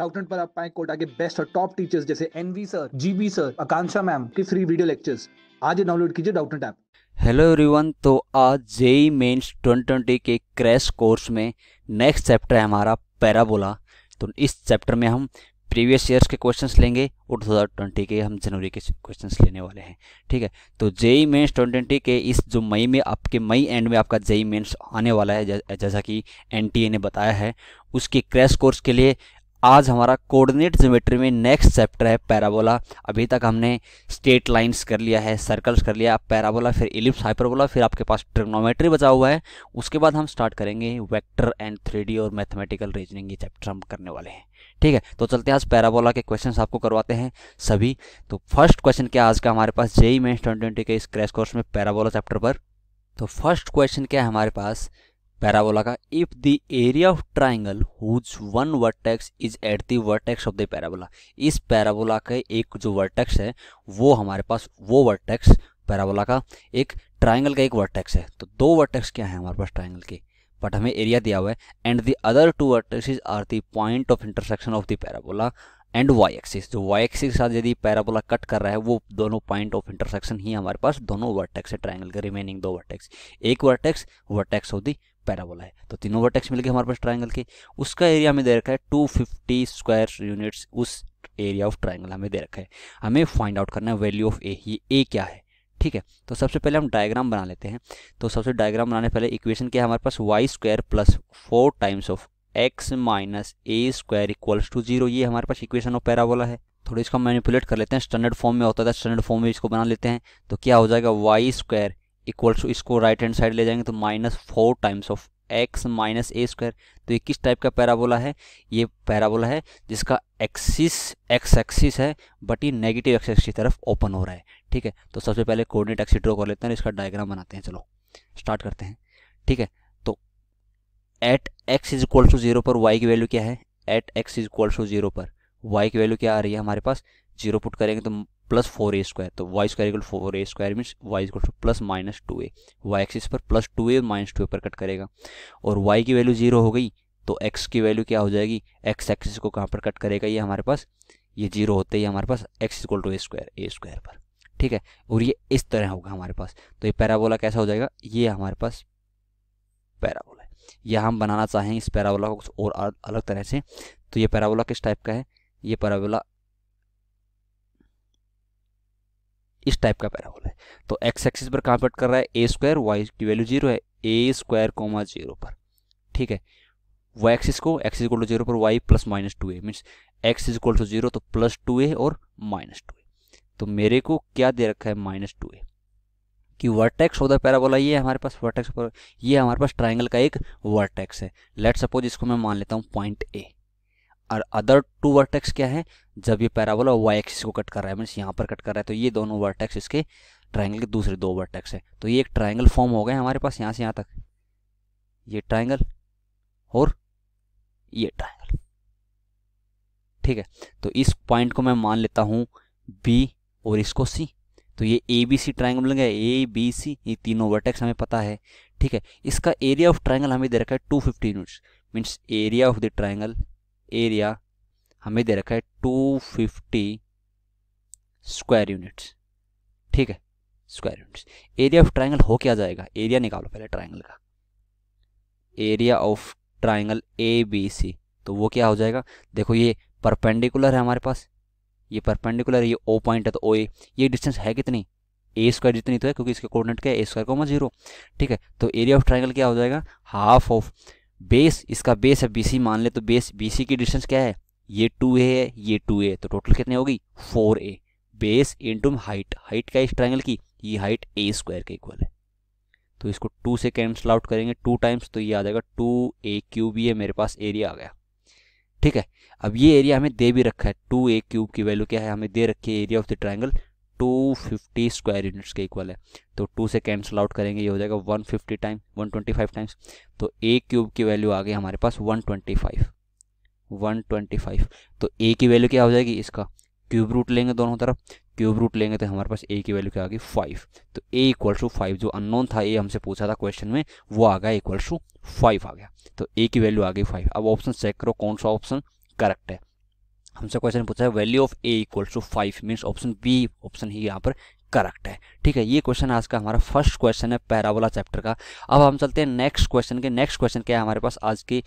Doubtnut पर आप पाए कोटा के बेस्ट और टॉप टीचर्स जैसे N V sir G B sir Akanksha ma'am के फ्री वीडियो लेक्चर्स आज डाउनलोड कीजिए डाउटनेट ऐप हेलो एवरीवन तो आज जेई मेंस 2020 के क्रैश कोर्स में नेक्स्ट चैप्टर है हमारा पैराबोला तो इस चैप्टर में हम प्रीवियस ईयर्स के क्वेश्चंस लेंगे और 2020 के हम जनवरी के क्वेश्चंस लेने वाले हैं ठीक है तो जेई मेंस 2020 के इस जो मई में आपके मई एंड में आपका जेई मेंस e आने वाला है जैसा कि एनटीए ने बताया है उसके क्रैश कोर्स के लिए आज हमारा कोऑर्डिनेट ज्योमेट्री में नेक्स्ट चैप्टर है पैराबोला अभी तक हमने स्टेट लाइंस कर लिया है सर्कल्स कर लिया पैराबोला फिर इलिप्स हाइपरबोला फिर आपके पास ट्रिग्नोमेट्री बचा हुआ है उसके बाद हम स्टार्ट करेंगे वेक्टर एंड थ्री और मैथमेटिकल रीजनिंग ये चैप्टर हम करने वाले हैं ठीक है तो चलते हैं आज पैराबोला के क्वेश्चन आपको करवाते हैं सभी तो फर्स्ट क्वेश्चन क्या आज का हमारे पास जेई मेन्स ट्वेंटी के इस क्रैश कोर्स में पैराबोला चैप्टर पर तो फर्स्ट क्वेश्चन क्या है हमारे पास पैराबोला का if the area of triangle whose one vertex is at the vertex of the parabola इस पैराबोला का एक जो वर्टेक्स है वो हमारे पास वो वर्टेक्स पैराबोला का एक ट्राइंगल का एक वर्टेक्स है तो दो वर्टेक्स क्या है हमारे पास ट्राइंगल के बट हमें एरिया दिया हुआ है and the other two vertexes are the point of intersection of the parabola and Y axis जो वाई एक्सिस के साथ यदि पैराबोला कट कर रहा है वो दोनों पॉइंट ऑफ इंटरसेक्शन ही हमारे पास दोनों वर्टेक्स है ट्राइंगल के रिमेनिंग दो वर्टेक्स एक vertex vertex of the parabola है तो तीनों वर्टेक्स मिल गए हमारे पास ट्राइंगल के उसका एरिया हमें दे रखा है 250 स्क्वायर यूनिट्स उस एरिया ऑफ ट्राइंगल हमें दे रखा है हमें फाइंड आउट करना है वैल्यू ऑफ ए ये ए क्या है ठीक है तो सबसे पहले हम डायग्राम बना लेते हैं तो सबसे डायग्राम बनाने पहले इक्वेशन क्या है हमारे पास Y square plus four times of x minus A square equals to zero ये हमारे पास इक्वेशन ऑफ पैराबोला है थोड़ी इसको मैनिपुलेट कर लेते हैं स्टैंडर्ड फॉर्म में होता था स्टैंडर्ड फॉर्म में इसको बना लेते हैं तो क्या हो जाएगा वाई स्क्वायर इक्वल टू इसको राइट हैंड साइड ले जाएंगे तो minus four times of x minus A square तो ये किस टाइप का पैराबोला है ये पैराबोला है जिसका एक्सिस एक्स एक्सिस है बट ये नेगेटिव एक्स एक्सिस की तरफ ओपन हो रहा है ठीक है तो सबसे पहले कोऑर्डिनेट एक्सिस ड्रॉ कर लेते हैं इसका डायग्राम बनाते हैं चलो स्टार्ट करते हैं ठीक है तो at X is equal to zero पर वाई की वैल्यू क्या है at X is equal to zero पर वाई की वैल्यू क्या आ रही है हमारे पास जीरो पुट करेंगे तो प्लस फोर ए स्क्वायर तो Y square equal four A square means Y equal to plus minus two A Y axis पर plus two A minus two A पर कट करेगा और वाई की वैल्यू जीरो हो गई तो एक्स की वैल्यू क्या हो जाएगी एक्स एक्सिस को कहाँ पर कट करेगा ये हमारे पास ये जीरो होते ही हमारे पास X equal to A square A square पर ठीक है और ये इस तरह होगा हमारे पास तो ये पैराबोला कैसा हो जाएगा ये हमारे पास पैराबोला है यह हम बनाना चाहें इस पैराबोला को कुछ और अलग तरह से तो ये पैराबोला किस टाइप का है ये पैराबोला इस टाइप का पैराबोल है तो एक्स एक्सिस पर कहाँ कन्वर्ट कर रहा है ए स्क्वायर वाई की वैल्यू जीरो है ए स्क्वायर कोमा जीरो पर ठीक है वाई एक्सिस को एक्स इक्वल टू जीरो पर Y plus minus two A means X is equal to zero तो प्लस टू ए और माइनस टू ए तो मेरे को क्या दे रखा है माइनस टू ए कि वर्टेक्स ऑफ द पैराबोला ये हमारे पास वर्टेक्स ये हमारे पास ट्राइंगल का एक वर्टेक्स है लेट सपोज इसको मैं मान लेता हूँ पॉइंट ए और अदर टू वर्टेक्स क्या है जब ये पैराबोला वाई एक्सिस को कट कर रहा है मीन्स यहाँ पर कट कर रहा है तो ये दोनों वर्टेक्स इसके ट्राइंगल के दूसरे दो वर्टेक्स है तो ये एक ट्राइंगल फॉर्म हो गए हमारे पास यहाँ से यहाँ तक ये ट्राइंगल और ये ट्राइंगल ठीक है तो इस पॉइंट को मैं मान लेता हूँ बी और इसको सी तो ये ए बी सी ट्राइंगल बन गया ए बी सी ये तीनों वर्टेक्स हमें पता है ठीक है इसका एरिया ऑफ ट्राइंगल हमें दे रखा है two fifty units means area of the triangle area हमें दे रखा है 250 स्क्वायर यूनिट्स ठीक है square units area of triangle हो क्या जाएगा एरिया निकालो पहले ट्राइंगल का area of triangle A B C तो वो क्या हो जाएगा देखो ये परपेंडिकुलर है हमारे पास ये परपेंडिकुलर ये ओ पॉइंट है तो ओ ए ये डिस्टेंस है कितनी ए स्क्वायर जितनी तो है क्योंकि इसके कोऑर्डिनेट क्या है ए स्क्वायर को जीरो ठीक है तो एरिया ऑफ ट्राइंगल क्या हो जाएगा हाफ ऑफ बेस इसका बेस है बी मान ले तो बेस बी की डिस्टेंस क्या है ये टू ए है ये टू ए तो टोटल कितने होगी four a base in height height क्या इस ट्राइंगल की ये हाइट ए स्क्वायर के इक्वल है तो इसको टू से कैंसल आउट करेंगे टू टाइम्स तो ये आ जाएगा टू ए क्यूब ये मेरे पास एरिया आ गया ठीक है अब ये एरिया हमें दे भी रखा है टू ए क्यूब की वैल्यू क्या है हमें दे रखी है area of the triangle two fifty square units के इक्वल है तो टू से कैंसिल आउट करेंगे ये हो जाएगा one fifty time one twenty five times तो ए क्यूब की वैल्यू आ गई हमारे पास one twenty five one twenty five तो ए की वैल्यू क्या हो जाएगी इसका क्यूब रूट लेंगे दोनों तरफ क्यूब रूट लेंगे तो हमारे पास ए की वैल्यू क्या आ गई फाइव तो ए इक्वल टू फाइव जो अननोन था ए हमसे पूछा था क्वेश्चन में वो आ गया इक्वल टू फाइव आ गया तो ए की वैल्यू आ गई फाइव अब ऑप्शन चेक करो कौन सा ऑप्शन करेक्ट है हमसे क्वेश्चन पूछा है value of a equal to five means option B option ही यहाँ पर करेक्ट है ठीक है ये क्वेश्चन आज का हमारा फर्स्ट क्वेश्चन है पैराबोला चैप्टर का अब हम चलते हैं नेक्स्ट क्वेश्चन के नेक्स्ट क्वेश्चन क्या है हमारे पास आज के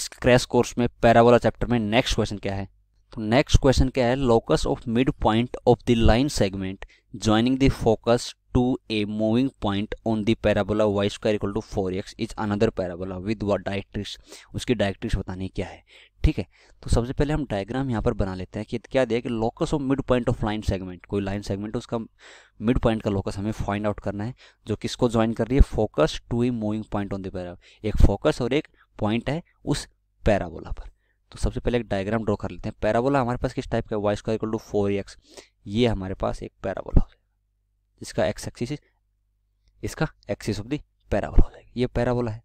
इस क्रैश कोर्स में पैराबोला चैप्टर में नेक्स्ट क्वेश्चन क्या है तो नेक्स्ट क्वेश्चन क्या है locus of mid point of the line segment joining the focus to a moving point on the parabola y square equal to four x is another parabola with what directrix उसकी directrix बताने क्या है ठीक है तो सबसे पहले हम डायग्राम यहाँ पर बना लेते हैं कि क्या दिया कि locus of mid point of line segment कोई लाइन सेगमेंट उसका मिड पॉइंट का लोकस हमें फाइंड आउट करना है जो किसको ज्वाइन कर रही है focus to a moving point on the parabola एक फोकस और एक पॉइंट है उस पैराबोला पर तो सबसे पहले एक डायग्राम ड्रॉ कर लेते हैं पैराबोला हमारे पास किस टाइप का y square equal to four x ये हमारे पास एक पैराबोला हो जाएगा जिसका एक्स एक्सिस इसका एक्सिस ऑफ द पैराबोला हो जाएगा ये पैराबोला है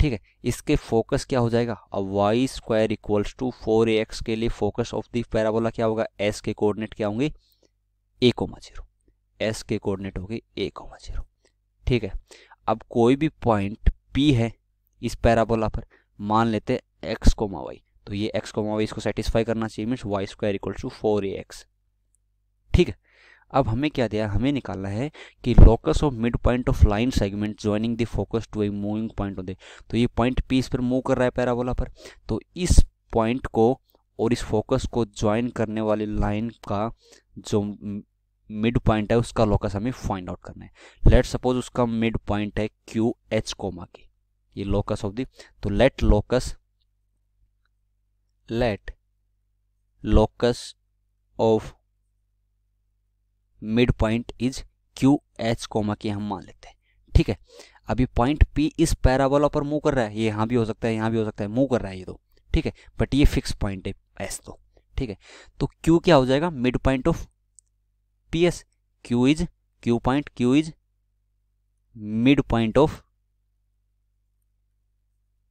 ठीक है इसके फोकस क्या हो जाएगा अब y square equals to four a x के लिए फोकस ऑफ दी पैराबोला क्या होगा एस के कोऑर्डिनेट क्या होंगे ए कोमा जीरो एस के कोऑर्डिनेट होगी ए कोमा जीरो ठीक है अब कोई भी पॉइंट पी है इस पैराबोला पर मान लेते हैं एक्स कोमा वाई तो ये एक्स कोमा वाई इसको सेटिस्फाई करना चाहिए means y square equals to four a x ठीक है अब हमें क्या दिया हमें निकालना है कि locus of mid point of line segment joining the focus to a moving point of the तो ये पॉइंट पी इस पर मूव कर रहा है पैराबोला पर तो इस पॉइंट को और इस फोकस को ज्वाइन करने वाली लाइन का जो मिड पॉइंट है उसका लोकस हमें फाइंड आउट करना है लेट सपोज उसका मिड पॉइंट है क्यू एच कोमा की ये लोकस ऑफ दी तो let locus let locus of mid point is Q h comma k हम मान लेते हैं ठीक है अभी पॉइंट पी इस पैराबोला पर मूव कर रहा है ये यहाँ भी हो सकता है यहाँ भी हो सकता है मूव कर रहा है ये तो ठीक है बट ये फिक्स पॉइंट है एस तो ठीक है तो क्यू क्या हो जाएगा mid point of P S Q is Q point Q is mid point of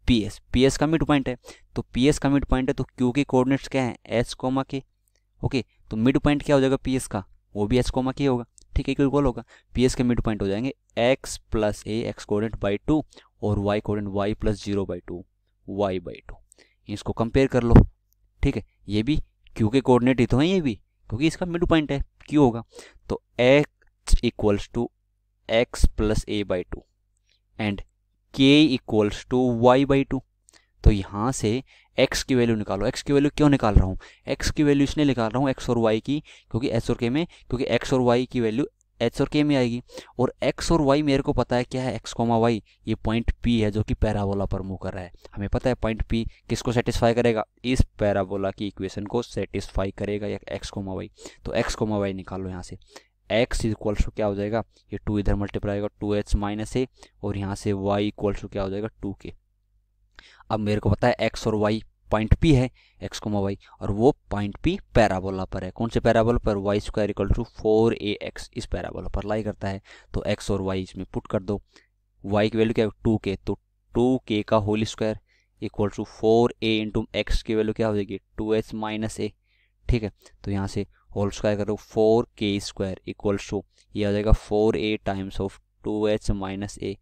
P S P S का मिड पॉइंट है तो पी एस का मिड पॉइंट है तो क्यू के कोऑर्डिनेट्स क्या है एस कोमा के ओके तो मिड पॉइंट क्या हो जाएगा पी एस का वो भी एच कोमा की होगा ठीक है इक्वल होगा पी एस के मिड पॉइंट हो जाएंगे x plus a x coordinate by two और y coordinate y plus zero by two y by two इसको कंपेयर कर लो ठीक है ये भी क्यू के कोऑर्डिनेट ही तो हैं ये भी क्योंकि इसका मिड पॉइंट है क्यों होगा तो x equals to x plus a by two and k equals to y by two तो यहाँ से एक्स की वैल्यू निकालो एक्स की वैल्यू क्यों निकाल रहा हूँ एक्स की वैल्यू इसलिए निकाल रहा हूँ एक्स और वाई की क्योंकि एच और के में क्योंकि एक्स और वाई की वैल्यू एच और के में आएगी और एक्स और वाई मेरे को पता है क्या है एक्स कोमा वाई ये पॉइंट पी है जो कि पैराबोला पर मुकर कर रहा है हमें पता है पॉइंट पी किसको सेटिस्फाई करेगा इस पैराबोला की इक्वेशन को सेटिस्फाई करेगा या एक्स कोमा वाई तो एक्स कोमा वाई निकालो यहाँ से एक्स इक्वल टू क्या हो जाएगा ये टू इधर मल्टीप्लाई होगा टू एच माइनस ए और यहाँ से वाई इक्वल्स टू क्या हो जाएगा टू के अब मेरे को पता है एक्स और वाई पॉइंट पी है एक्स कोमा वाई और वो पॉइंट पी पैराबोला पर है कौन से पैराबोला पर y square equal to four a x इस पैराबोला पर लाई करता है तो एक्स और वाई इसमें पुट कर दो वाई की वैल्यू क्या है टू के तो टू के का whole square equal to four a into x की वैल्यू क्या हो जाएगी टू एच माइनस ए ठीक है तो यहाँ से होल स्क्वायर करो four k square equal to ये आ जाएगा four a times of two h minus a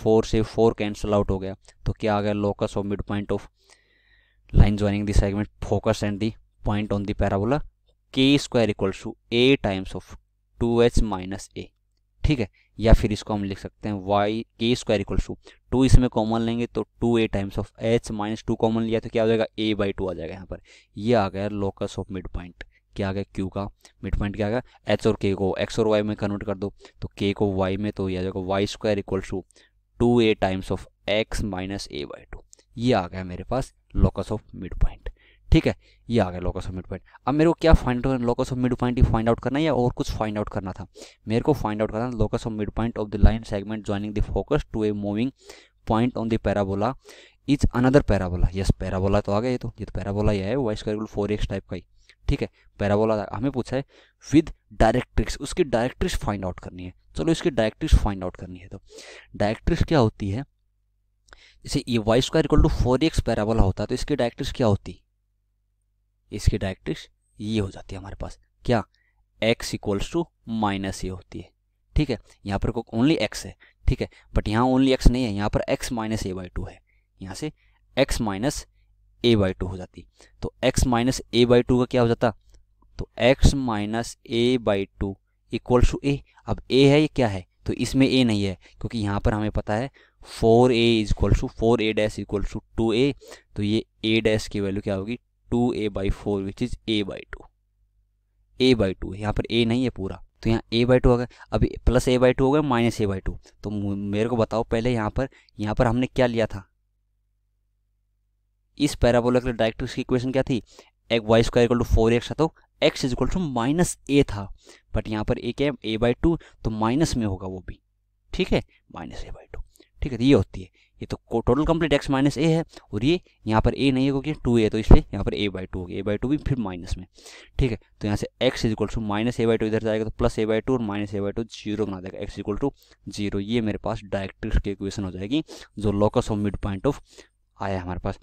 four से फोर कैंसिल आउट हो गया तो क्या आ गया locus of mid point of line joining the segment focus and the point on the parabola k square equals to a times of two h minus a ठीक है या फिर इसको हम लिख सकते हैं y k square equals to two इसमें कॉमन लेंगे तो two a times of h minus two common लिया तो क्या हो जाएगा ए बाई टू आ जाएगा यहाँ पर ये आ गया लोकस ऑफ मिड पॉइंट क्या आ गया क्यू का मिड पॉइंट क्या आ गया एच और के को एक्स और वाई में कन्वर्ट कर दो तो के को वाई में तो यह आ जाएगा Y square equals to two a times of x minus a by two ये आ गया मेरे पास लोकस ऑफ मिड पॉइंट ठीक है ये आ गया लोकस ऑफ मिड पॉइंट अब मेरे को क्या find out locus of mid point ही फाइंड आउट करना है या और कुछ फाइंड आउट करना था मेरे को फाइंड आउट करना था locus of mid point of the line segment joining the focus to a moving point on the parabola is another parabola yes parabola तो आ गया ये तो ये तो पैराबोला ये है y's square four x type का ही ठीक है पैराबोला हमें पूछा है विद डायरेक्ट्रिक्स उसकी डायरेक्ट्रिक्स फाइंड आउट करनी है चलो इसकी डायरेक्ट्रिक्स फाइंड आउट करनी है तो डायरेक्ट्रिक्स क्या होती है जैसे ये y square equal to four x parabola होता है तो इसकी डायरेक्ट्रिक्स क्या होती इसकी डायरेक्ट्रिक्स ये हो जाती है हमारे पास क्या एक्स इक्वल्स टू माइनस ये होती है ठीक है यहाँ पर ओनली एक्स है ठीक है बट यहाँ ओनली एक्स नहीं है यहाँ पर x minus a by two है यहाँ से x minus a by two हो जाती तो x minus a by two का क्या हो जाता तो x minus a by two equal to a अब ए है ये क्या है तो इसमें ए नहीं है क्योंकि यहाँ पर हमें पता है four a is equal to four a dash equal to two a तो ये ए डैश की वैल्यू क्या होगी two a by four which is a by two a by two यहाँ पर ए नहीं है पूरा तो यहाँ ए बाई टू हो गया अब प्लस ए बाई टू हो गया माइनस ए बाई टू तो मेरे को बताओ पहले यहाँ पर यहाँ पर हमने क्या लिया था इस पैराबोला के लिए डायरेक्ट इसकी इक्वेशन क्या थी एक y square equal to four x था तो x is equal to minus a था बट यहाँ पर ए क्या है ए बाई टू तो माइनस में होगा वो भी ठीक है माइनस ए बाई टू ठीक है तो ये होती है ये तो total complete x minus a है और ये यहाँ पर ए नहीं क्योंकि टू ए तो इसलिए यहाँ पर ए बाई टू होगी ए बाई टू भी फिर माइनस में ठीक है तो यहाँ से x is equal to minus a by two इधर जाएगा तो प्लस ए बाई टू और minus a by two zero बना देगा एक्स इक्वल टू जीरो ये मेरे पास डायरेक्ट की इक्वेशन हो जाएगी जो locus of mid point of आया हमारे पास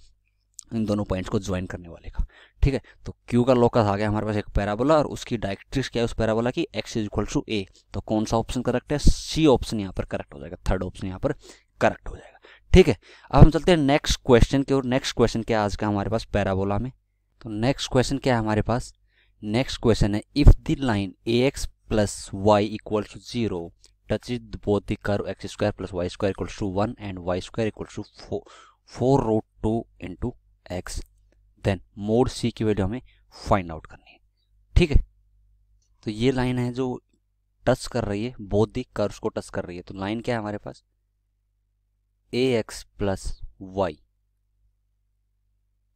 इन दोनों पॉइंट्स को ज्वाइन करने वाले का ठीक है तो क्यू का लोकस आ गया हमारे पास एक पैराबोला और उसकी डायरेक्ट्रिक्स क्या है उस पैराबोला की x is equal to a तो कौन सा ऑप्शन करेक्ट है सी ऑप्शन यहाँ पर करेक्ट हो जाएगा थर्ड ऑप्शन यहाँ पर करेक्ट हो जाएगा ठीक है अब हम चलते हैं नेक्स्ट क्वेश्चन की ओर नेक्स्ट क्वेश्चन क्या आज का हमारे पास पैराबोला में तो नेक्स्ट क्वेश्चन क्या है हमारे पास नेक्स्ट क्वेश्चन है if the line a x plus y equal to zero touch is both the curve x square plus y square equal to one and y square equal to four root two into x then mod c की value हमें find out करनी है ठीक है तो ये line है जो टच कर रही है बोथ दी कर्व्स को टच कर रही है तो लाइन क्या है हमारे पास a x plus y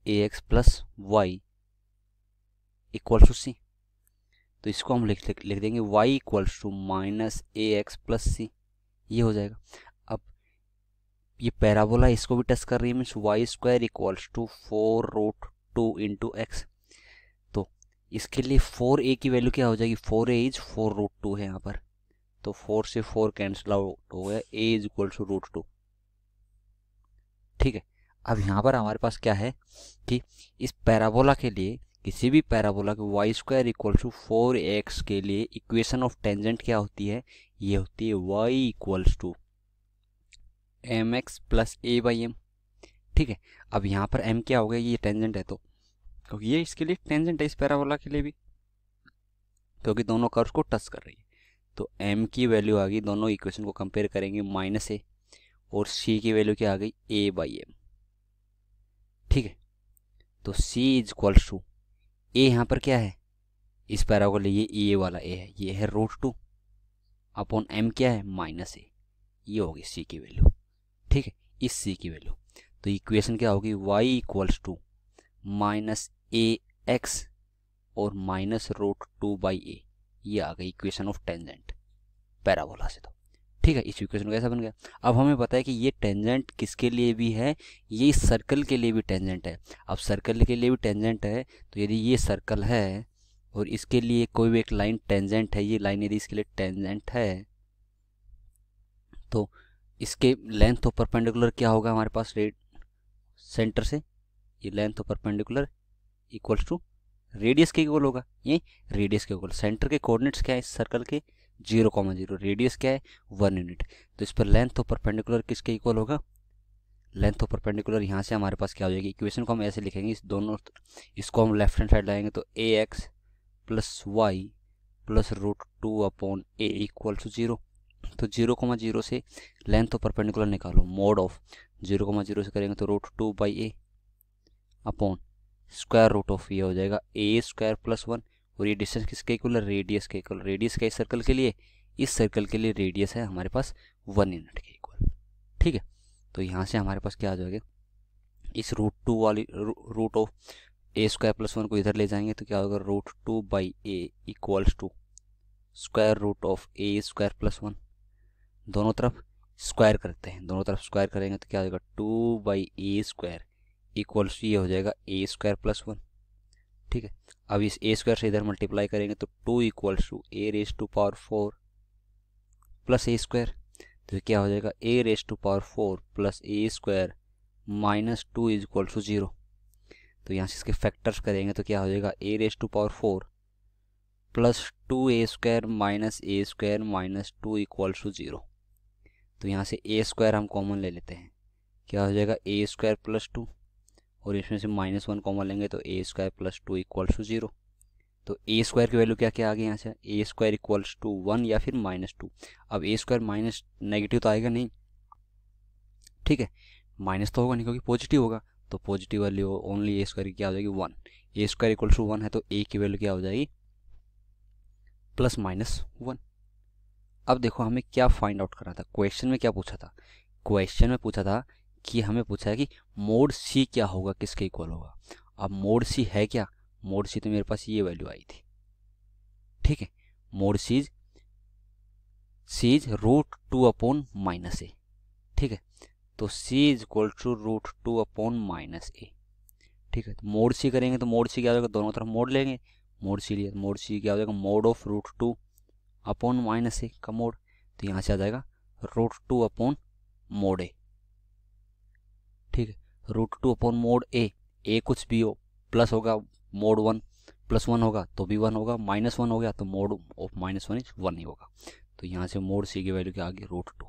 a x plus y equal to c तो इसको हम लिख लिख देंगे y equals to minus a x plus c ये हो जाएगा ये पैराबोला इसको भी टच कर रही है means y square equals to four root two into x तो इसके लिए फोर ए की वैल्यू क्या हो जाएगी four a is four root two है यहाँ पर तो फोर से फोर कैंसिल आउट हो गया a is equal to root two ठीक है अब यहाँ पर हमारे पास क्या है कि इस पैराबोला के लिए किसी भी पैराबोला के y square equal to four x के लिए इक्वेशन ऑफ टेंजेंट क्या होती है ये होती है y equals to m x plus a by m ठीक है अब यहाँ पर एम क्या हो गया ये टेंजेंट है तो क्योंकि ये इसके लिए टेंजेंट है इस पैराबोला के लिए भी क्योंकि दोनों कर्व को टच कर रही है तो एम की वैल्यू आ गई दोनों इक्वेशन को कंपेयर करेंगे माइनस ए और सी की वैल्यू क्या आ गई ए बाई एम ठीक है तो c is equals to a यहाँ पर क्या है इस पैरा ये ए वाला ए है ये है रूट टू अपॉन एम क्या है माइनस ए ये होगी सी की वैल्यू ठीक है इस सी की वैल्यू तो इक्वेशन क्या होगी y equals to minus a x और minus root two by a ये आ गई इक्वेशन ऑफ टेंजेंट पैराबोला से तो ठीक है इस इक्वेशन कैसा बन गया अब हमें पता है कि ये टेंजेंट किसके लिए भी है ये सर्कल के लिए भी टेंजेंट है अब सर्कल के लिए भी टेंजेंट है तो यदि ये सर्कल है और इसके लिए कोई भी एक लाइन टेंजेंट है ये लाइन यदि इसके लिए टेंजेंट है तो इसके लेंथ ऑफ परपेंडिकुलर क्या होगा हमारे पास रेड सेंटर से ये length of perpendicular equals to radius के इक्वल होगा ये रेडियस के इक्वल सेंटर के कोऑर्डिनेट्स क्या है इस सर्कल के जीरो कॉमा जीरो रेडियस क्या है वन यूनिट तो इस पर लेंथ ऑफ परपेंडिकुलर किसके इक्वल होगा लेंथ ऑफ परपेंडिकुलर यहाँ से हमारे पास क्या हो जाएगी इक्वेशन को हम ऐसे लिखेंगे इस दोनों इसको हम लेफ्ट हैंड साइड लाएंगे तो a x plus y plus root two upon a equal to zero तो जीरो कोमा जीरो से लेंथ ऑफ परपेंडिकुलर निकालो mod of zero comma zero से करेंगे तो root two by a upon square root of ये हो जाएगा ए square plus one और ये डिस्टेंस किसके इक्वल है रेडियस के इक्वल रेडियस का इस सर्कल के लिए इस सर्कल के लिए रेडियस है हमारे पास वन यूनिट के इक्वल ठीक है तो यहाँ से हमारे पास क्या आ जाएगा इस रूट टू वाली root of a square plus one को इधर ले जाएंगे तो क्या होगा root two by a equals to square root of a square plus one दोनों तरफ स्क्वायर करते हैं दोनों तरफ स्क्वायर करेंगे तो क्या हो जाएगा two by a square equals ये हो जाएगा ए स्क्वायर प्लस वन ठीक है अब इस ए स्क्वायर से इधर मल्टीप्लाई करेंगे तो two equals to a raise to power four plus a square तो क्या हो जाएगा a raise to power four plus a square minus two is equal to zero तो यहाँ से इसके फैक्टर्स करेंगे तो क्या हो जाएगा a raise to power four plus two A square minus A square minus two equals to zero तो यहाँ से ए स्क्वायर हम कॉमन ले लेते हैं क्या हो जाएगा ए स्क्वायर प्लस टू और इसमें से माइनस वन कॉमन लेंगे तो a square plus two equals to zero तो ए स्क्वायर की वैल्यू क्या क्या आ गई यहाँ से a square equals to one या फिर माइनस टू अब ए स्क्वायर माइनस नेगेटिव तो आएगा नहीं ठीक है माइनस तो होगा नहीं क्योंकि पॉजिटिव होगा तो positive value only a square की क्या हो जाएगी one a square equals to one है तो ए की वैल्यू क्या हो जाएगी प्लस माइनस वन अब देखो हमें क्या फाइंड आउट करना था क्वेश्चन में क्या पूछा था क्वेश्चन में पूछा था कि हमें पूछा है कि मोड सी क्या होगा किसके इक्वल होगा अब मोड सी है क्या मोड सी तो मेरे पास ये वैल्यू आई थी ठीक है mod c is c is root two upon minus a ठीक है तो c is equal to root two upon minus a ठीक है तो मोड सी करेंगे तो मोड सी क्या हो जाएगा दोनों तरफ मोड लेंगे मोड सी लिया मोड तो सी क्या हो जाएगा mode of root two upon minus a का मोड तो यहाँ से आ जाएगा root two upon mode a ठीक है root two upon mode a a कुछ भी हो प्लस होगा मोड वन प्लस वन होगा तो भी वन होगा माइनस वन हो गया तो mod of minus one is one ही होगा तो यहाँ से मोड सी की वैल्यू क्या आ गई रूट टू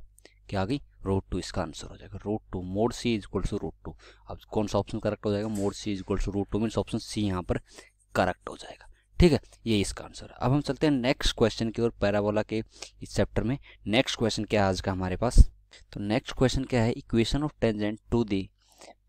क्या आ गई रूट टू इसका आंसर हो जाएगा root two mod c is equal to root two अब कौन सा ऑप्शन करेक्ट हो जाएगा mod c is equal to root two means option c यहाँ पर करेक्ट हो जाएगा ठीक है ये इसका आंसर अब हम चलते हैं नेक्स्ट क्वेश्चन की ओर पैराबोला के इस चैप्टर में नेक्स्ट क्वेश्चन क्या है आज का हमारे पास तो नेक्स्ट क्वेश्चन क्या है equation of tangent to the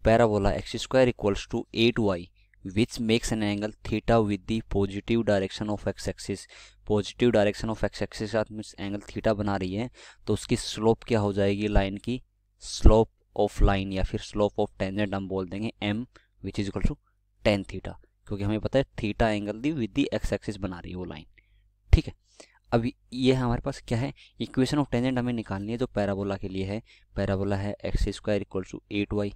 parabola x square equals to eight y which makes an angle theta with the positive direction of x axis positive direction of x axis के साथ angle theta बना रही है तो उसकी slope क्या हो जाएगी लाइन की स्लोप ऑफ लाइन या फिर स्लोप ऑफ टेंजेंट हम बोल देंगे m which is equal to tan theta क्योंकि हमें पता है theta angle the with the x axis बना रही है वो लाइन ठीक है अब ये हमारे पास क्या है इक्वेशन ऑफ टेंजेंट हमें निकालनी है जो पैराबोला के लिए है पैराबोला है x square equal to eight y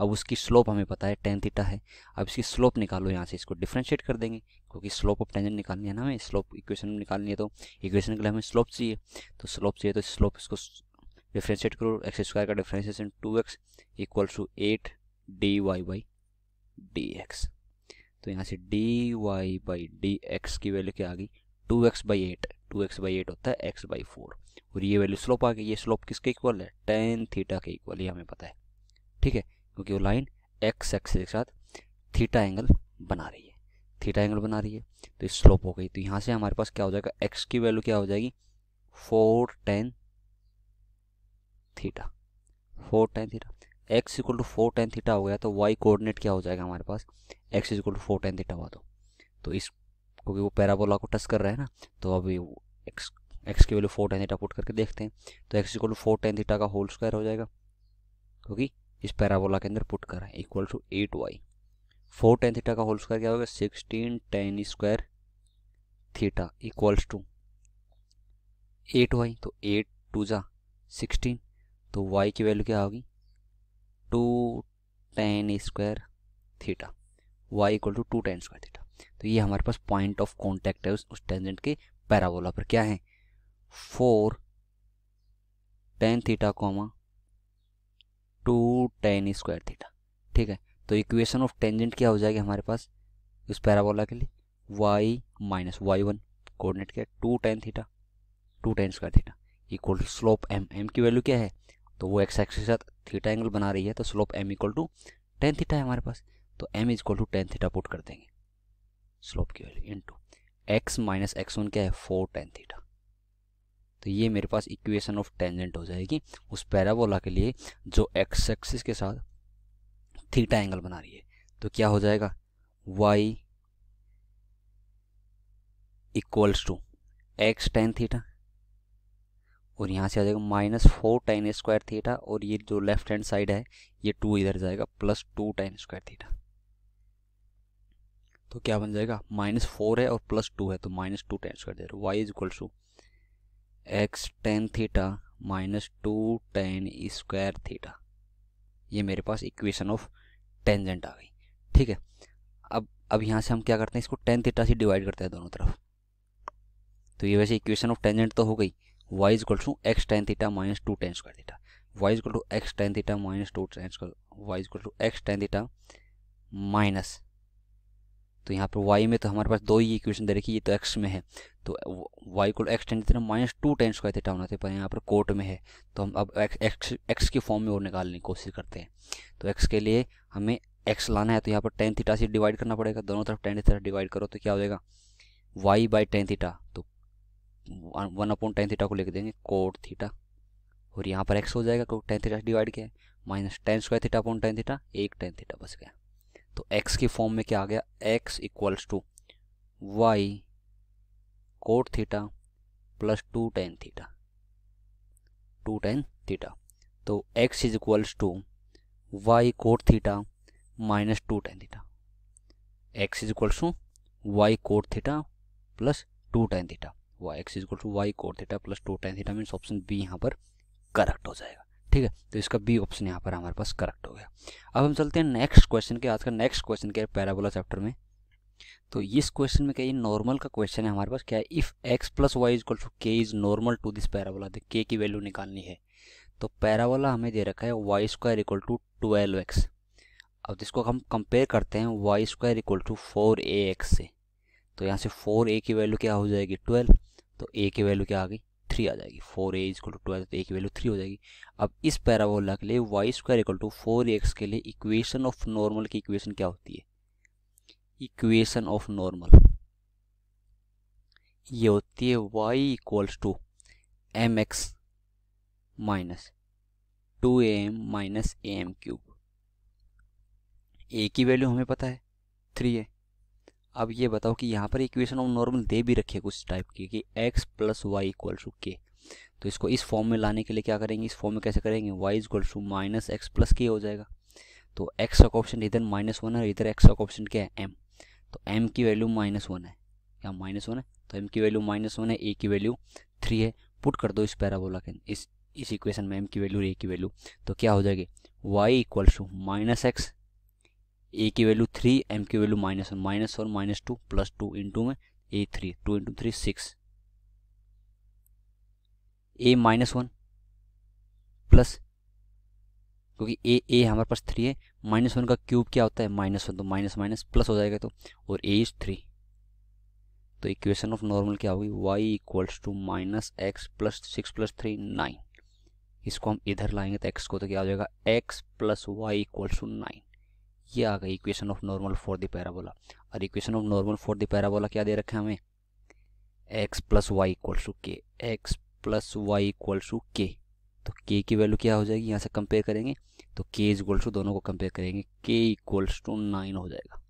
अब उसकी स्लोप हमें पता है टेन थीटा है अब इसकी स्लोप निकालो यहाँ से इसको डिफ्रेंशिएट कर देंगे क्योंकि स्लोप ऑफ टेंजेंट निकालनी है ना हमें स्लोप इक्वेशन निकालनी है तो इक्वेशन के लिए हमें स्लोप चाहिए तो स्लोप चाहिए तो स्लोप इसको डिफ्रेंशिएट करो एक्स स्क्वायर का differentiation two x equal to eight d y by d x तो यहाँ से d y by d x की वैल्यू क्या आ गई two x by eight two x by eight होता है एक्स बाई फोर और ये वैल्यू स्लोप आ गई ये स्लोप किसके इक्वल है टेन थीटा के इक्वल ये हमें पता है ठीक है क्योंकि वो लाइन एक्स एक्स के साथ थीटा एंगल बना रही है थीटा एंगल बना रही है तो ये स्लोप हो गई तो यहाँ से हमारे पास क्या हो जाएगा एक्स की वैल्यू क्या हो जाएगी four tan theta four tan theta x equal to four tan theta हो गया तो वाई कोऑर्डिनेट क्या हो जाएगा हमारे पास x is equal to four tan theta हुआ तो तो इस क्योंकि वो पैराबोला को टच कर रहा है ना तो अभी एक्स एक्स की value four tan theta put करके देखते हैं तो x equal to four tan theta का होल स्क्वायर हो जाएगा क्योंकि इस पैराबोला के अंदर पुट करा है equal to eight y four tan theta का होल स्क्वायर क्या होगा sixteen tan square theta equals to eight y तो एट टू जा सिक्सटीन तो वाई की वैल्यू क्या होगी two tan square theta y equal to two time square theta तो ये हमारे पास पॉइंट ऑफ कॉन्टैक्ट है उस, उस टेंजेंट के पैराबोला पर क्या है four tan theta comma two tan square theta ठीक है तो इक्वेशन ऑफ टेंजेंट क्या हो जाएगी हमारे पास उस पैराबोला के लिए y minus y one coordinate क्या है two tan theta two tan square theta equal to slope m m की वैल्यू क्या है तो वो एक्स एक्सिस के साथ थीटा एंगल बना रही है तो slope m equal to tan theta है हमारे पास तो m is equal to tan theta put कर देंगे स्लोप की value into x minus x one क्या है फोर टेन थीटा तो ये मेरे पास इक्वेशन ऑफ टेंजेंट हो जाएगी उस पैराबोला के लिए जो एक्स एक्सिस के साथ थीटा एंगल बना रही है तो क्या हो जाएगा y equals to x tan theta और यहाँ से आ जाएगा minus four tan square theta और ये जो लेफ्ट हैंड साइड है ये टू इधर जाएगा plus two tan square theta तो क्या बन जाएगा माइनस फोर है और प्लस टू है तो माइनस टू टाइम्स कर दे y is equal to x tan theta minus two tan square theta ये मेरे पास इक्वेशन ऑफ टेंजेंट आ गई ठीक है अब अब यहाँ से हम क्या करते हैं इसको टेन थीटा से डिवाइड करते हैं दोनों तरफ तो ये वैसे इक्वेशन ऑफ टेंजेंट तो हो गई y is equal to x tan theta minus two tan square theta y is equal to x tan theta minus two tan square y is equal to x tan theta minus तो यहाँ पर Y में तो हमारे पास दो ही इक्वेशन दे रखी ये तो एक्स में है तो वाई को x tan theta minus two tan square theta होना पर यहाँ पर कोट में है तो हम अब एक्स एक्स एक्स के फॉर्म में और निकालने की कोशिश करते हैं तो एक्स के लिए हमें एक्स लाना है तो यहाँ पर टेन थीटा से डिवाइड करना पड़ेगा दोनों तरफ टेन थीटा डिवाइड करो तो क्या हो जाएगा वाई बाई टेन थीटा तो वन अपॉन टेन थीटा को लिख देंगे कोट थीटा और यहाँ पर एक्स हो जाएगा टेन थीटा डिवाइड किया है minus tan square theta upon tan theta एक टेन थीटा बच गया तो x के फॉर्म में क्या आ गया x equals to y cot theta plus two tan theta two tan theta तो x is equals to y cot theta minus two tan theta x is equals to y cot theta plus two tan theta y x is equal to y cot theta plus two tan theta means option b यहाँ पर correct हो जाएगा ठीक है तो इसका B option यहाँ पर हमारे पास करेक्ट हो गया अब हम चलते हैं नेक्स्ट क्वेश्चन के आज का नेक्स्ट क्वेश्चन क्या है पैराबोला चैप्टर में तो इस क्वेश्चन में क्या ये नॉर्मल का क्वेश्चन है हमारे पास क्या है if x plus y is equal to k is normal to this parabola तो के की वैल्यू निकालनी है तो पैराबोला हमें दे रखा है y square equal to twelve x अब जिसको हम कंपेयर करते हैं y square equal to four a x से तो यहाँ से फोर ए की वैल्यू क्या हो जाएगी ट्वेल्व तो ए की वैल्यू क्या आ गई थ्री आ जाएगी four a equal to twelve तो ए की वैल्यू थ्री हो जाएगी अब इस पैराबोला के लिए y square equal to four x के लिए इक्वेशन ऑफ नॉर्मल की इक्वेशन क्या होती है इक्वेशन ऑफ नॉर्मल ये होती है y equals to m x minus two a m minus a m cube a की वैल्यू हमें पता है थ्री है अब ये बताओ कि यहाँ पर इक्वेशन ऑफ नॉर्मल दे भी रखे कुछ टाइप की कि x plus y equal to k तो इसको इस फॉर्म में लाने के लिए क्या करेंगे इस फॉर्म में कैसे करेंगे y is to minus x plus k हो जाएगा तो एक्स का ऑप्शन इधर माइनस वन है इधर एक्स का ऑप्शन क्या है एम तो एम की वैल्यू माइनस वन है क्या माइनस वन है तो एम की वैल्यू माइनस वन है ए की वैल्यू थ्री है पुट कर दो इस पैराबोला के इस इस इक्वेशन में एम की वैल्यू और ए की वैल्यू तो क्या हो जाएगी y equals to minus x a की वैल्यू थ्री एम की value minus one minus one minus two plus two into में a three two into three six a minus one plus क्योंकि ए ए हमारे पास three है minus one का cube क्या होता है माइनस वन तो माइनस माइनस प्लस हो जाएगा तो और ए इज थ्री तो इक्वेशन ऑफ नॉर्मल क्या होगी y equals to minus x plus six plus three nine इसको हम इधर लाएंगे तो एक्स को तो क्या हो जाएगा x plus y equals to nine ये आ गई equation of normal for the parabola और equation of normal for the parabola क्या दे रखा है हमें x plus y equals to k x plus y equals to k तो के की वैल्यू क्या हो जाएगी यहाँ से कंपेयर करेंगे तो के इज इक्वल टू दोनों को कंपेयर करेंगे के इक्वल्स टू नाइन हो जाएगा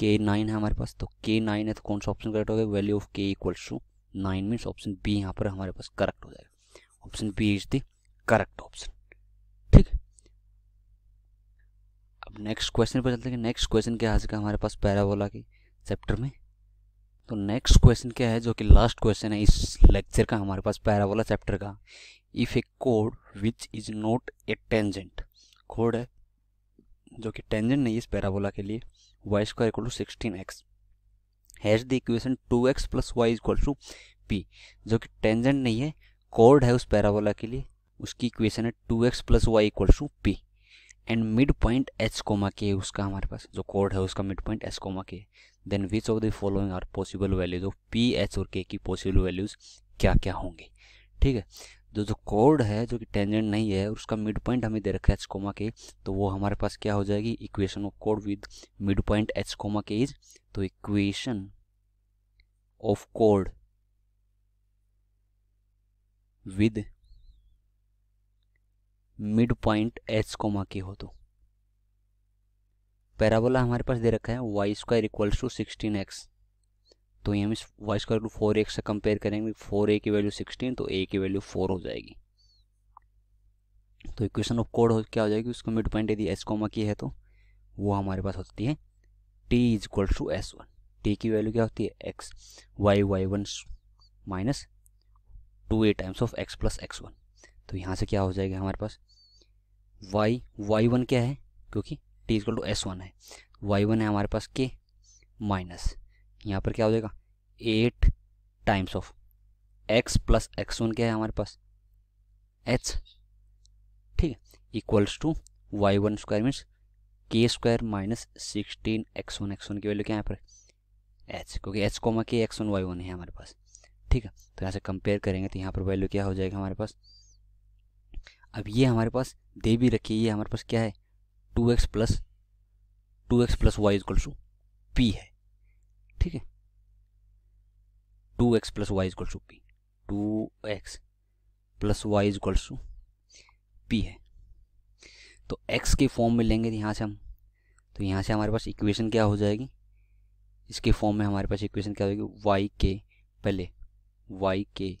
के नाइन है हमारे पास तो के नाइन है तो कौन सा ऑप्शन करेक्ट होगा value of k equals to nine means option b यहाँ पर हमारे पास करेक्ट हो जाएगा option b is the correct option ठीक है अब नेक्स्ट क्वेश्चन पर चलते हैं नेक्स्ट क्वेश्चन क्या आ चुका हमारे पास पैराबोला की चैप्टर में तो नेक्स्ट क्वेश्चन क्या है जो कि लास्ट क्वेश्चन है इस लेक्चर का हमारे पास पैराबोला चैप्टर का if A code which is not a tangent code है जो कि टेंजेंट नहीं है इस पैराबोला के लिए y square equal to sixteen x has the equation two x plus y equal to p जो कि टेंजेंट नहीं है कोड है उस पैराबोला के लिए उसकी इक्वेशन है two x plus y equal to p and mid point h comma k उसका हमारे पास जो कोड है उसका mid point h comma k then which of the following are possible values of p h और के की पॉसिबल वैल्यूज क्या क्या होंगे ठीक है जो जो कोड है जो कि टेंजेंट नहीं है उसका मिड पॉइंट हमें दे रखा है एच कोमा के तो वो हमारे पास क्या हो जाएगी इक्वेशन ऑफ कोड with mid point h comma k is तो इक्वेशन ऑफ कोड with mid point h comma k हो तो पैराबोला हमारे पास दे रखा है y square equals to sixteen x तो ये हम इस y square to four x से कंपेयर करेंगे फोर ए की वैल्यू सिक्सटीन तो ए की वैल्यू फोर हो जाएगी तो इक्वेशन ऑफ कोड क्या हो जाएगी उसका मिड पॉइंट यदि एच कोमा की है तो वो हमारे पास होती है t is equal to s one t की वैल्यू क्या होती है x y y one minus two a times of x plus x one तो यहाँ से क्या हो जाएगा हमारे पास वाई वाई वन क्या है क्योंकि t is equal to s one है वाई वन है हमारे पास के माइनस यहाँ पर क्या हो जाएगा eight times of x plus x one क्या है हमारे पास एच ठीक है equals to y one square means k square minus sixteen x one x one की वैल्यू क्या है यहाँ पर एच क्योंकि h comma k x one y one है हमारे पास ठीक है तो यहाँ से कंपेयर करेंगे तो यहाँ पर वैल्यू क्या हो जाएगा हमारे पास अब ये हमारे पास दे भी रखिए ये हमारे पास क्या है two x plus two x plus y is equal to p है ठीक है two x plus y is equal to p two x plus y is equal to p है तो एक्स के फॉर्म में लेंगे तो यहाँ से हम तो यहाँ से हमारे पास इक्वेशन क्या हो जाएगी इसके फॉर्म में हमारे पास इक्वेशन क्या होगी वाई के पहले y k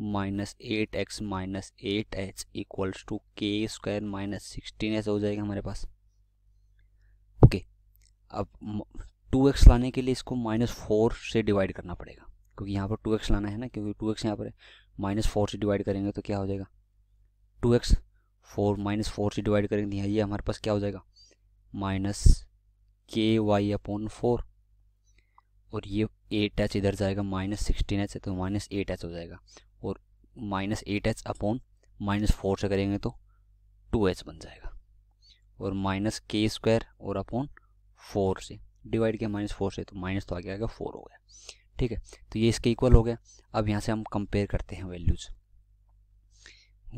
minus eight x minus eight h equals to k square minus sixteen ऐसा हो जाएगा हमारे पास ओके अब टू एक्स लाने के लिए इसको माइनस फोर से डिवाइड करना पड़ेगा क्योंकि यहाँ पर टू एक्स लाना है ना क्योंकि टू एक्स यहाँ पर माइनस फोर से डिवाइड करेंगे तो क्या हो जाएगा two x four minus four से डिवाइड करेंगे तो यहाँ ये हमारे पास क्या हो जाएगा माइनस के वाई अपॉन फोर और ये एट एच इधर जाएगा माइनस सिक्सटीन एच है तो माइनस एट एच हो जाएगा minus eight h upon minus four से करेंगे तो टू एच बन जाएगा और माइनस के स्क्वायर और अपॉन फोर से डिवाइड किया माइनस फोर से तो माइनस तो आगे आएगा फोर हो गया ठीक है तो ये इसके इक्वल हो गया अब यहाँ से हम कंपेयर करते हैं वैल्यूज़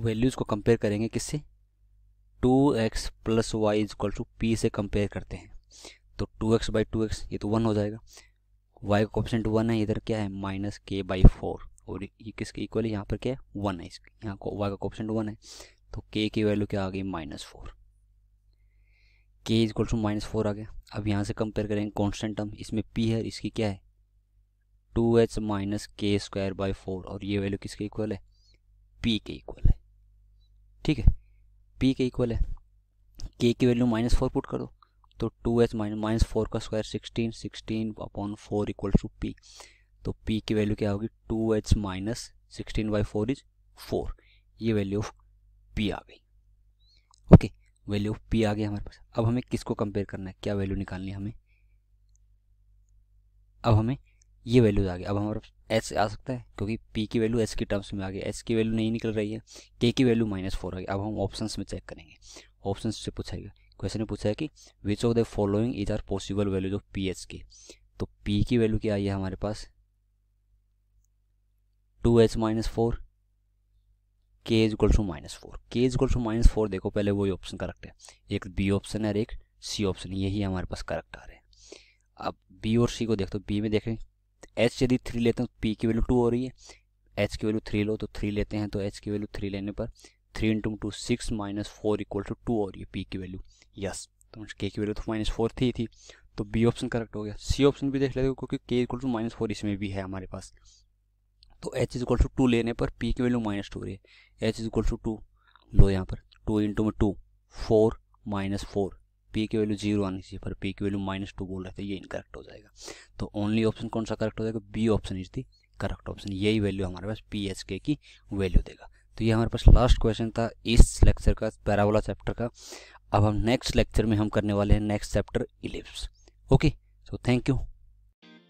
वैल्यूज़ को कंपेयर करेंगे किससे two x plus y is equal to p से कंपेयर करते हैं तो two x by two x ये तो वन हो जाएगा वाई का ऑप्शन वन है इधर क्या है माइनस के बाई फोर और ये किसके इक्वल है यहाँ पर क्या है वन है यहाँ वाई का ऑप्शन वन है तो के की वैल्यू क्या आ गई minus four k is to minus four आ गया अब यहाँ से कंपेयर करेंगे कॉन्स्टेंट टर्म इसमें पी है इसकी क्या है two h minus k square by four और ये वैल्यू किसके इक्वल है पी के इक्वल है ठीक है पी के इक्वल है के की वैल्यू माइनस फोर पुट करो तो two h minus minus four का square sixteen sixteen upon four equal to p तो पी की वैल्यू क्या होगी two h minus sixteen by four is four ये वैल्यू ऑफ पी आ गई ओके वैल्यू ऑफ पी आ गई हमारे पास अब हमें किसको कंपेयर करना है क्या वैल्यू निकालनी है हमें अब हमें ये वैल्यूज आ गई अब हमारे पास एच आ सकता है क्योंकि पी की वैल्यू एच की टर्म्स में आ गई एच की वैल्यू नहीं निकल रही है के की वैल्यू माइनस फोर आ गई अब हम ऑप्शन में चेक करेंगे ऑप्शन से पूछाएगा क्वेश्चन में पूछा है कि which of the following is are possible values of p h k तो पी की वैल्यू क्या आई है हमारे पास two h minus four k is equal to minus four k is equal to minus four देखो पहले वही ऑप्शन करेक्ट है एक बी ऑप्शन है और एक सी ऑप्शन यही हमारे पास करेक्ट आ रहे हैं अब बी और सी को देखते हो बी में देखें एच यदि थ्री लेते हैं तो पी की वैल्यू टू हो रही है एच की वैल्यू थ्री लो तो थ्री लेते हैं तो एच की वैल्यू थ्री लेने पर three into two six minus four equal to two हो रही है पी की वैल्यू यस तो के की वैल्यू तो माइनस फोर थी थी तो बी ऑप्शन करेक्ट हो गया सी ऑप्शन भी देख लेते हो क्योंकि के इक्वल टू माइनस फोर इसमें भी है हमारे पास तो h is equal to two लेने पर पी की वैल्यू माइनस टू हो रही है h is equal to two लो यहाँ पर टू इंटू में two four minus four p की वैल्यू जीरो आनी चाहिए पर पी की वैल्यू माइनस टू बोल रहे थे ये इनकरेक्ट हो जाएगा तो ओनली ऑप्शन कौन सा करेक्ट हो जाएगा B option is the correct option यही वैल्यू हमारे पास पी एच के की वैल्यू देगा तो ये हमारे पास लास्ट क्वेश्चन था इस लेक्चर का पैराबोला चैप्टर का अब हम नेक्स्ट लेक्चर में हम करने वाले हैं next chapter ellipse okay so thank you